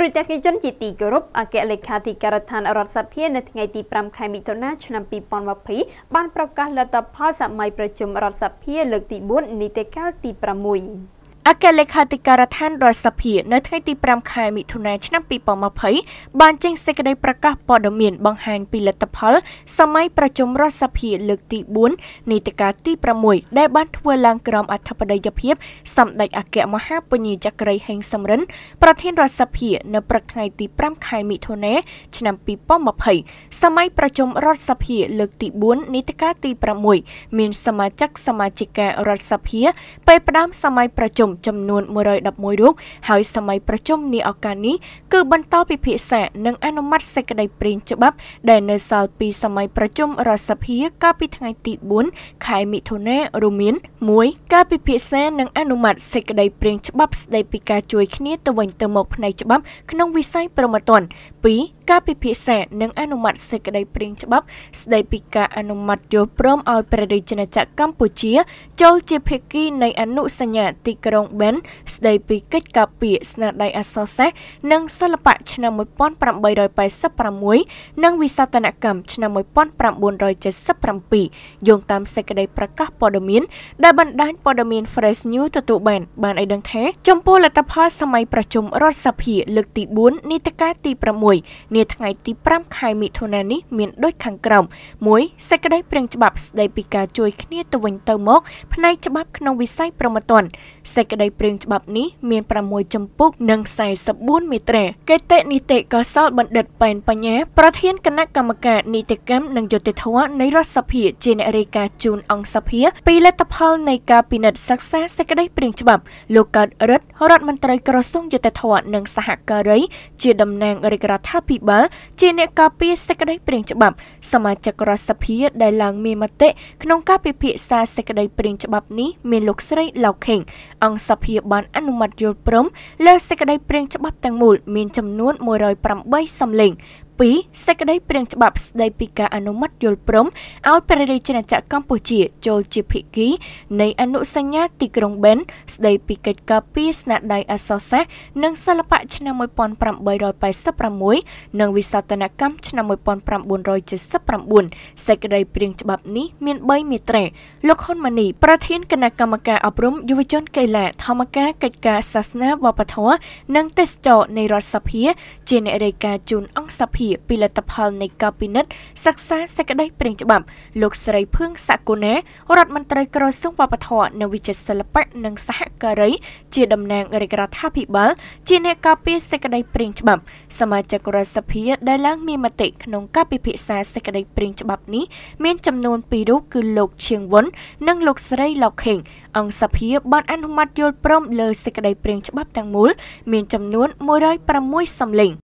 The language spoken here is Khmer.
គ្រូទេសនិកជនជាទីគោរពអគ្គលេខាធិការដ្ឋានរដ្ឋសភានៅថ្ងៃទី5ខែមិថុនាឆ្នាំ2020បានប្រកាសលទ្ធផលសម័យប្រជុំរដ្ឋសភាលើកទី4នីតិកាលទី6អគ្គលេខាធិការដ្ឋានរដ្ឋសភានៅថ្ងៃទី5ខែមិថុនាឆ្នាំ2020បានចេញសេចក្តីប្រកាសព័ត៌មានបង្ហាញពីលទ្ធផលសម័យប្រជុំរដ្ឋសភាលើកទី4នីតិកាលទី6ដែលបានធ្វើឡើងក្រោមអធិបតីភាព សម្ដេចអគ្គមហាពញាចក្រីហេងសំរិន ប្រធានរដ្ឋសភានៅព្រឹកថ្ងៃទី5ខែមិថុនាឆ្នាំ2020សម័យប្រជុំរដ្ឋសភាលើកទី4នីតិកាលទី6មានសមាជិកសមាជិការដ្ឋសភាពេលផ្ដើមសម័យប្រជុំចំនួន111រូបហើយសម័យប្រជុំនាឱកាសនេះគឺបន្ត ពិភាក្សានិងអនុម័តសេចក្តីព្រាងច្បាប់ ដែលនៅសល់ពីសម័យប្រជុំរដ្ឋសភាកាលពីថ្ងៃទី4ខែមិថុនារួមមាន1ការពិភាក្សានិង អនុម័តសេចក្តីព្រាងច្បាប់ ស្តីពីការជួយគ្នាទៅវិញទៅមកផ្នែកច្បាប់ក្នុងវិស័យប្រមត្តន2ការពិភាក្សានិង អនុម័តសេចក្តីព្រាងច្បាប់ ស្តីពីការអនុម័តយល់ព្រមឲ្យព្រះរាជាណាចក្រកម្ពុជា ចូលជា ភាគី នៃអនុសញ្ញាទីក្រុង Ben ស្ដីពីកិច្ចការពារស្នាដៃអក្សរសាស្ត្រនិងសិល្បៈឆ្នាំ1886និងវិសាស្តនកម្មឆ្នាំ1977យោងតាមសេចក្តីប្រកាសព័ត៌មានដែលបណ្ដាញព័ត៌មាន Fresh News ទទួលបាន បានឲ្យដឹងថាចំពោះលទ្ធផលសម័យប្រជុំរដ្ឋសភាលើកទី4នីតិកាលទី6នាថ្ងៃទី5ខែមិថុនានេះមានដូចខាងក្រោម1សេចក្តីព្រាងច្បាប់ស្ដីពីការជួយគ្នាទៅវិញទៅមក ផ្នែកច្បាប់ក្នុងវិស័យប្រមត្តនសេចក្តីព្រៀងច្បាប់នេះមាន6ចំពុកនិង44មេត្រាកិតិនីតិកោសលបណ្ឌិតប៉ែនបញ្ញាប្រធានគណៈកម្មការនីតិកម្មនិងយុតិធម៌នៃរដ្ឋសភា ជាអ្នករាយការណ៍ជូនអង្គសភាពីលទ្ធផល នៃការពិនិត្យសិក្សាសេចក្តីព្រៀងច្បាប់លោកកើតរិទ្ធរដ្ឋមន្ត្រីក្រសួងយុតិធម៌និងសហការី ជាតំណាងរាជរដ្ឋាភិបាលជាអ្នកការពារសេចក្តីព្រៀងច្បាប់សមាជិករដ្ឋសភា ដែលឡើងមានមតិក្នុងការពិភាក្សាសេចក្តីព្រៀងច្បាប់នេះមានលោកស្រីឡៅខេង អង្គសភាបានអនុម័តយល់ព្រមលើសេចក្តីព្រាងច្បាប់ទាំងមូលមានចំនួន108សំឡេង2សេចក្តីព្រាងច្បាប់ស្តីពីការអនុម័តយល់ព្រមឲ្យព្រះរាជាណាចក្រកម្ពុជាចូលជាភាគីនៃអនុសញ្ញាទីក្រុងប៊ែនស្តីពីកិច្ចការពីស្នាដៃអក្សរសាស្ត្រនិងសិល្បៈឆ្នាំ1886និងវិសោធនកម្មឆ្នាំ1979សេចក្តីព្រាងច្បាប់នេះមាន3មាត្រាលោកហ៊ុនម៉ាណីប្រធានគណៈកម្មការអប់រំយុវជនកីឡាធម្មការកិច្ចការសាសនាវប្បធម៌និងទេសចរនៃរដ្ឋសភា ជាអ្នករាយការណ៍ជូនអង្គសភាភាពីលទ្ធផលនៃការពិនិត្យសិក្សាសេចក្តីព្រាងច្បាប់លោកស្រីភឿងសាកូណារដ្ឋមន្ត្រីក្រសួងវប្បធម៌និងវិចិត្រសិល្បៈនិងសហការីជាតំណាងរាជរដ្ឋាភិបាល ជាអ្នកការពារសេចក្តីព្រាងច្បាប់សមាជិករដ្ឋសភាដែលឡើងមានមតិក្នុងការពិភាក្សាសេចក្តីព្រាងច្បាប់នេះមានចំនួន2រូបគឺលោកឈៀងវុននិងលោកស្រីឡុកខេងអង្គសភាបានអនុម័តយល់ព្រមលើសេចក្តីព្រាងច្បាប់ទាំងមូលមានចំនួន106សំឡេង